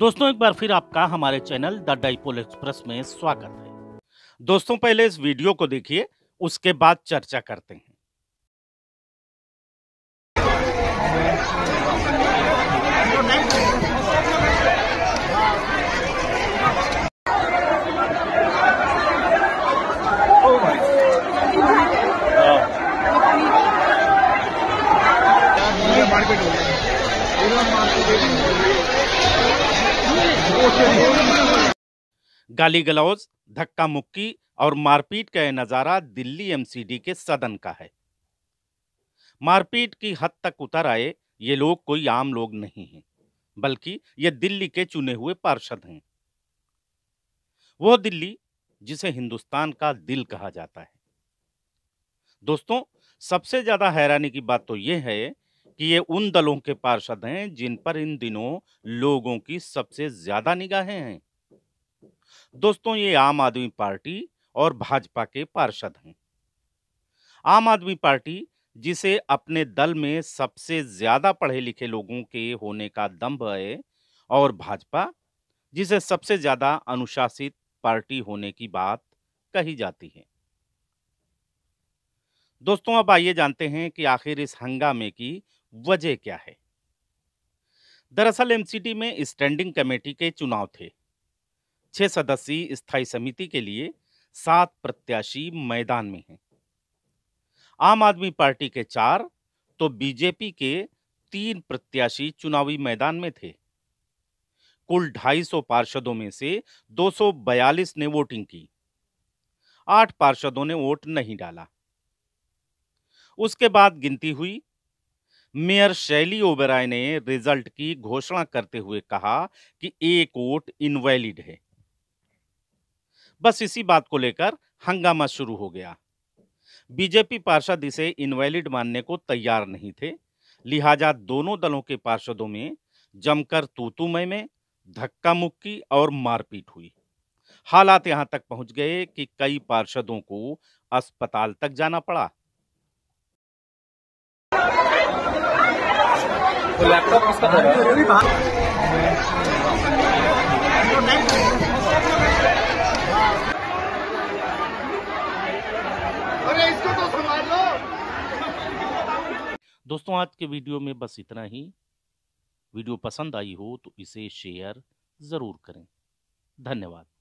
दोस्तों एक बार फिर आपका हमारे चैनल द डाइपोल एक्सप्रेस में स्वागत है दोस्तों पहले इस वीडियो को देखिए उसके बाद चर्चा करते हैं मार्केट हो गया गाली गलौज धक्का मुक्की और मारपीट का यह नज़ारा दिल्ली एमसीडी के सदन का है मारपीट की हद तक उतर आए ये लोग कोई आम लोग नहीं हैं बल्कि ये दिल्ली के चुने हुए पार्षद हैं वो दिल्ली जिसे हिंदुस्तान का दिल कहा जाता है दोस्तों सबसे ज़्यादा हैरानी की बात तो यह है कि ये उन दलों के पार्षद हैं जिन पर इन दिनों लोगों की सबसे ज्यादा निगाहें हैं दोस्तों ये आम आदमी पार्टी और भाजपा के पार्षद हैं आम आदमी पार्टी जिसे अपने दल में सबसे ज्यादा पढ़े लिखे लोगों के होने का दम्भ है और भाजपा जिसे सबसे ज्यादा अनुशासित पार्टी होने की बात कही जाती है दोस्तों अब आइए जानते हैं कि आखिर इस हंगामे की वजह क्या है दरअसल एमसीडी में स्टैंडिंग कमेटी के चुनाव थे छह सदस्यीय स्थायी समिति के लिए सात प्रत्याशी मैदान में हैं आम आदमी पार्टी के चार तो बीजेपी के तीन प्रत्याशी चुनावी मैदान में थे कुल 250 पार्षदों में से 242 ने वोटिंग की आठ पार्षदों ने वोट नहीं डाला उसके बाद गिनती हुई मेयर शैली ओबेराय ने रिजल्ट की घोषणा करते हुए कहा कि एक वोट इनवैलिड है बस इसी बात को लेकर हंगामा शुरू हो गया बीजेपी पार्षद इसे इनवैलिड मानने को तैयार नहीं थे लिहाजा दोनों दलों के पार्षदों में जमकर तूतुमय में धक्का मुक्की और मारपीट हुई हालात यहां तक पहुंच गए कि कई पार्षदों को अस्पताल तक जाना पड़ा तो तो लैपटॉप दोस्तों आज के वीडियो में बस इतना ही वीडियो पसंद आई हो तो इसे शेयर ज़रूर करें धन्यवाद